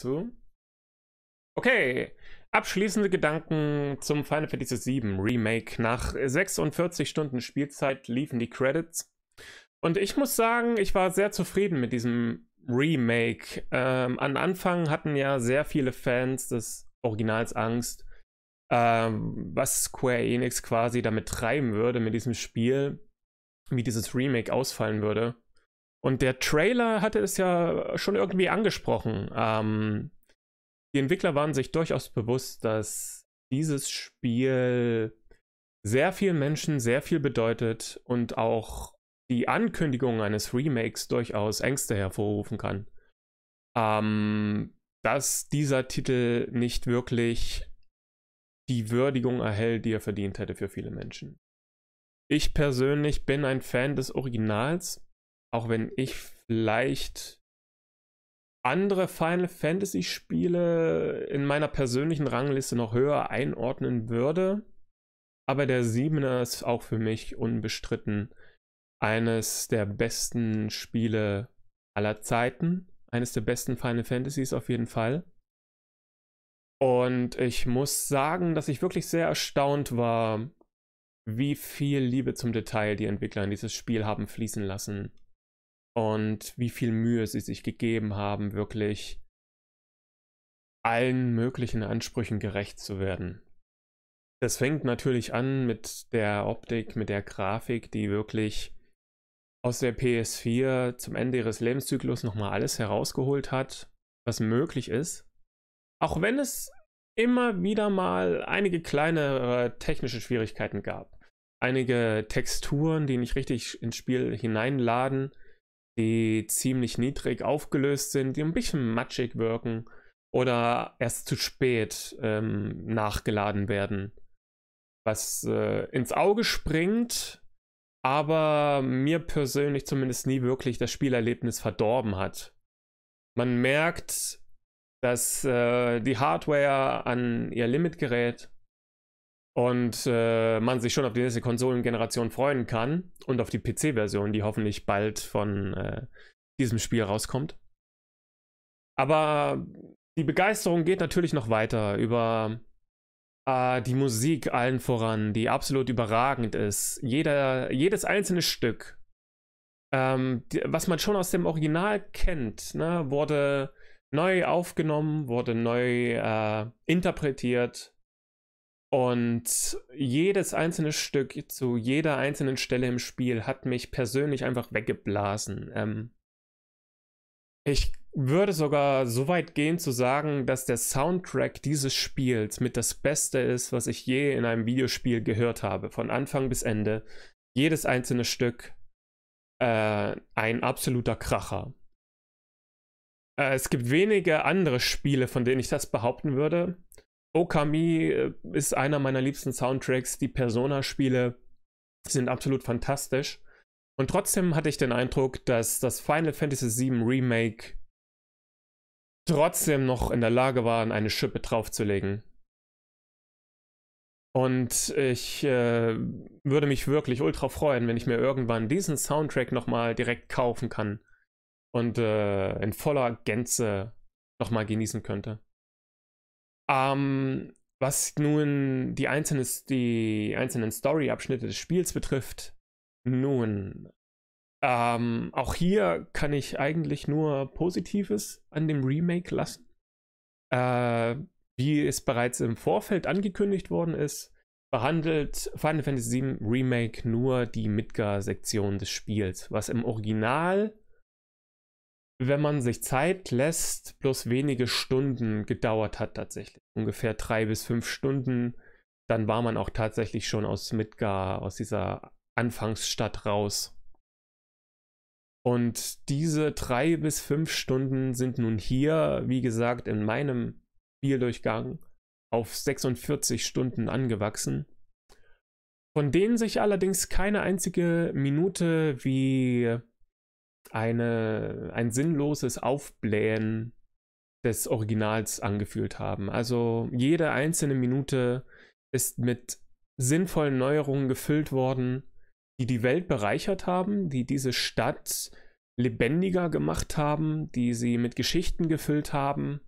So. Okay. Abschließende Gedanken zum Final Fantasy VII Remake. Nach 46 Stunden Spielzeit liefen die Credits. Und ich muss sagen, ich war sehr zufrieden mit diesem Remake. Ähm, an Anfang hatten ja sehr viele Fans des Originals Angst, ähm, was Square Enix quasi damit treiben würde, mit diesem Spiel, wie dieses Remake ausfallen würde. Und der Trailer hatte es ja schon irgendwie angesprochen. Ähm, die Entwickler waren sich durchaus bewusst, dass dieses Spiel sehr vielen Menschen sehr viel bedeutet und auch die Ankündigung eines Remakes durchaus Ängste hervorrufen kann. Ähm, dass dieser Titel nicht wirklich die Würdigung erhält, die er verdient hätte für viele Menschen. Ich persönlich bin ein Fan des Originals auch wenn ich vielleicht andere Final Fantasy Spiele in meiner persönlichen Rangliste noch höher einordnen würde. Aber der 7er ist auch für mich unbestritten eines der besten Spiele aller Zeiten. Eines der besten Final Fantasies auf jeden Fall. Und ich muss sagen, dass ich wirklich sehr erstaunt war, wie viel Liebe zum Detail die Entwickler in dieses Spiel haben fließen lassen und wie viel Mühe sie sich gegeben haben, wirklich allen möglichen Ansprüchen gerecht zu werden. Das fängt natürlich an mit der Optik, mit der Grafik, die wirklich aus der PS4 zum Ende ihres Lebenszyklus nochmal alles herausgeholt hat, was möglich ist. Auch wenn es immer wieder mal einige kleine technische Schwierigkeiten gab. Einige Texturen, die nicht richtig ins Spiel hineinladen die ziemlich niedrig aufgelöst sind, die ein bisschen matschig wirken oder erst zu spät ähm, nachgeladen werden. Was äh, ins Auge springt, aber mir persönlich zumindest nie wirklich das Spielerlebnis verdorben hat. Man merkt, dass äh, die Hardware an ihr Limit gerät und äh, man sich schon auf die nächste Konsolengeneration freuen kann und auf die PC-Version, die hoffentlich bald von äh, diesem Spiel rauskommt. Aber die Begeisterung geht natürlich noch weiter über äh, die Musik allen voran, die absolut überragend ist. Jeder, jedes einzelne Stück, ähm, die, was man schon aus dem Original kennt, ne, wurde neu aufgenommen, wurde neu äh, interpretiert und jedes einzelne Stück zu jeder einzelnen Stelle im Spiel hat mich persönlich einfach weggeblasen. Ähm, ich würde sogar so weit gehen zu sagen, dass der Soundtrack dieses Spiels mit das Beste ist, was ich je in einem Videospiel gehört habe, von Anfang bis Ende. Jedes einzelne Stück äh, ein absoluter Kracher. Äh, es gibt wenige andere Spiele, von denen ich das behaupten würde. Okami äh, ist einer meiner liebsten Soundtracks. Die Persona-Spiele sind absolut fantastisch. Und trotzdem hatte ich den Eindruck, dass das Final Fantasy VII Remake trotzdem noch in der Lage war, eine Schippe draufzulegen. Und ich äh, würde mich wirklich ultra freuen, wenn ich mir irgendwann diesen Soundtrack nochmal direkt kaufen kann und äh, in voller Gänze nochmal genießen könnte. Ähm, was nun die, einzelne, die einzelnen Story-Abschnitte des Spiels betrifft, nun, ähm, auch hier kann ich eigentlich nur Positives an dem Remake lassen. Äh, wie es bereits im Vorfeld angekündigt worden ist, behandelt Final Fantasy VII Remake nur die Midgar-Sektion des Spiels, was im Original wenn man sich Zeit lässt, bloß wenige Stunden gedauert hat tatsächlich. Ungefähr drei bis fünf Stunden. Dann war man auch tatsächlich schon aus Midgar, aus dieser Anfangsstadt raus. Und diese drei bis fünf Stunden sind nun hier, wie gesagt, in meinem Spieldurchgang auf 46 Stunden angewachsen, von denen sich allerdings keine einzige Minute wie eine, ein sinnloses Aufblähen des Originals angefühlt haben. Also jede einzelne Minute ist mit sinnvollen Neuerungen gefüllt worden, die die Welt bereichert haben, die diese Stadt lebendiger gemacht haben, die sie mit Geschichten gefüllt haben,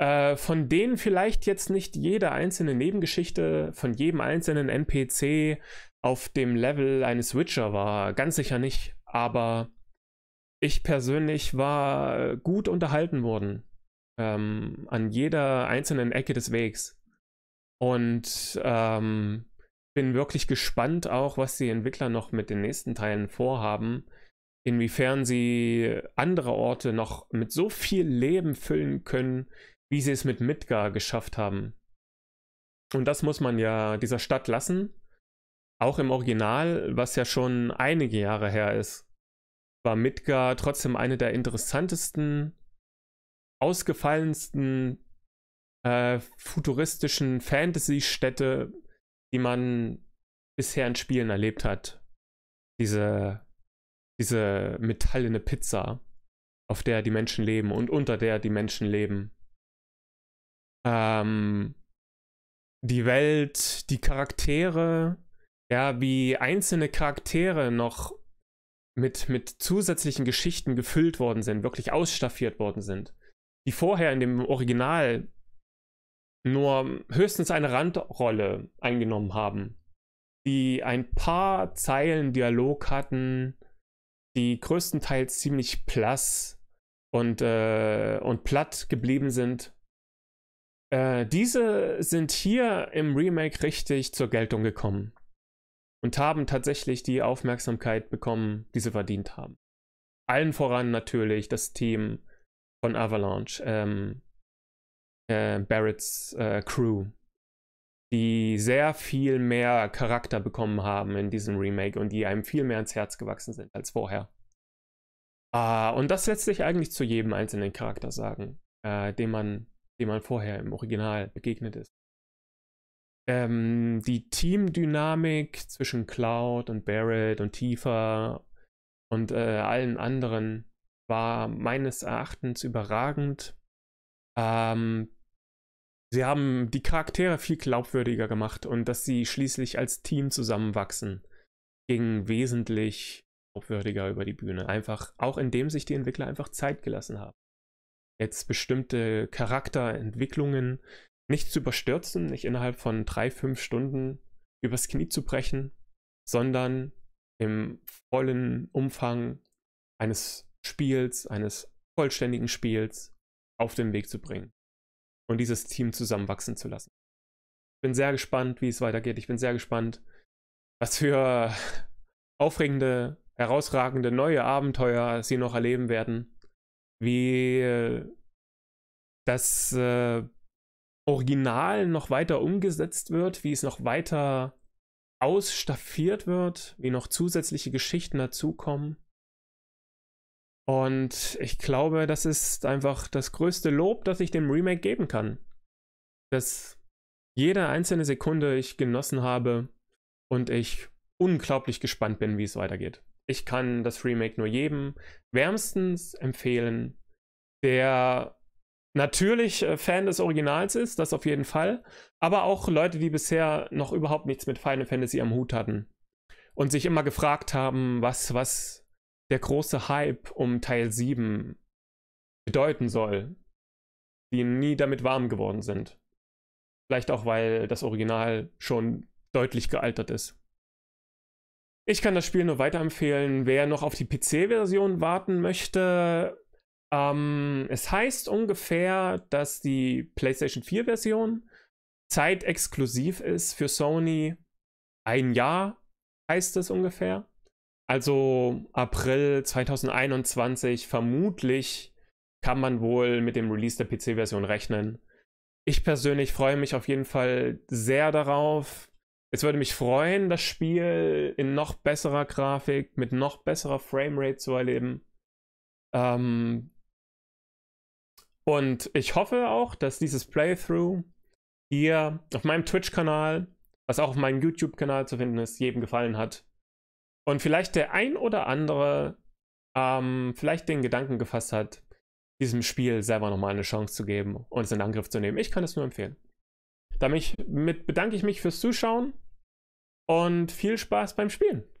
äh, von denen vielleicht jetzt nicht jede einzelne Nebengeschichte von jedem einzelnen NPC auf dem Level eines Witcher war, ganz sicher nicht, aber ich persönlich war gut unterhalten worden. Ähm, an jeder einzelnen Ecke des Wegs. Und ähm, bin wirklich gespannt auch, was die Entwickler noch mit den nächsten Teilen vorhaben. Inwiefern sie andere Orte noch mit so viel Leben füllen können, wie sie es mit Midgar geschafft haben. Und das muss man ja dieser Stadt lassen. Auch im Original, was ja schon einige Jahre her ist war Midgar trotzdem eine der interessantesten, ausgefallensten äh, futuristischen Fantasy-Städte, die man bisher in Spielen erlebt hat. Diese, diese metallene Pizza, auf der die Menschen leben und unter der die Menschen leben. Ähm, die Welt, die Charaktere, ja, wie einzelne Charaktere noch mit, mit zusätzlichen Geschichten gefüllt worden sind, wirklich ausstaffiert worden sind, die vorher in dem Original nur höchstens eine Randrolle eingenommen haben, die ein paar Zeilen Dialog hatten, die größtenteils ziemlich plass und, äh, und platt geblieben sind. Äh, diese sind hier im Remake richtig zur Geltung gekommen und haben tatsächlich die Aufmerksamkeit bekommen, die sie verdient haben. Allen voran natürlich das Team von Avalanche, ähm, äh, Barretts äh, Crew, die sehr viel mehr Charakter bekommen haben in diesem Remake und die einem viel mehr ins Herz gewachsen sind als vorher. Ah, und das lässt sich eigentlich zu jedem einzelnen Charakter sagen, äh, dem, man, dem man vorher im Original begegnet ist ähm, die Teamdynamik zwischen Cloud und Barrett und Tifa und äh, allen anderen war meines Erachtens überragend. Ähm, sie haben die Charaktere viel glaubwürdiger gemacht und dass sie schließlich als Team zusammenwachsen, ging wesentlich glaubwürdiger über die Bühne. Einfach, auch indem sich die Entwickler einfach Zeit gelassen haben. Jetzt bestimmte Charakterentwicklungen nicht zu überstürzen, nicht innerhalb von drei, fünf Stunden übers Knie zu brechen, sondern im vollen Umfang eines Spiels, eines vollständigen Spiels auf den Weg zu bringen und dieses Team zusammenwachsen zu lassen. Ich bin sehr gespannt, wie es weitergeht. Ich bin sehr gespannt, was für aufregende, herausragende neue Abenteuer sie noch erleben werden, wie äh, das äh, Original noch weiter umgesetzt wird, wie es noch weiter ausstaffiert wird, wie noch zusätzliche Geschichten dazukommen. Und ich glaube, das ist einfach das größte Lob, das ich dem Remake geben kann. Dass jede einzelne Sekunde ich genossen habe und ich unglaublich gespannt bin, wie es weitergeht. Ich kann das Remake nur jedem wärmstens empfehlen, der natürlich äh, Fan des Originals ist, das auf jeden Fall, aber auch Leute, die bisher noch überhaupt nichts mit Final Fantasy am Hut hatten und sich immer gefragt haben, was, was der große Hype um Teil 7 bedeuten soll, die nie damit warm geworden sind. Vielleicht auch, weil das Original schon deutlich gealtert ist. Ich kann das Spiel nur weiterempfehlen. Wer noch auf die PC-Version warten möchte, ähm, es heißt ungefähr, dass die PlayStation 4-Version zeitexklusiv ist für Sony. Ein Jahr heißt es ungefähr. Also April 2021 vermutlich kann man wohl mit dem Release der PC-Version rechnen. Ich persönlich freue mich auf jeden Fall sehr darauf. Es würde mich freuen, das Spiel in noch besserer Grafik, mit noch besserer Framerate zu erleben. Ähm, und ich hoffe auch, dass dieses Playthrough hier auf meinem Twitch-Kanal, was auch auf meinem YouTube-Kanal zu finden ist, jedem gefallen hat. Und vielleicht der ein oder andere ähm, vielleicht den Gedanken gefasst hat, diesem Spiel selber nochmal eine Chance zu geben und es in Angriff zu nehmen. Ich kann es nur empfehlen. Damit bedanke ich mich fürs Zuschauen und viel Spaß beim Spielen.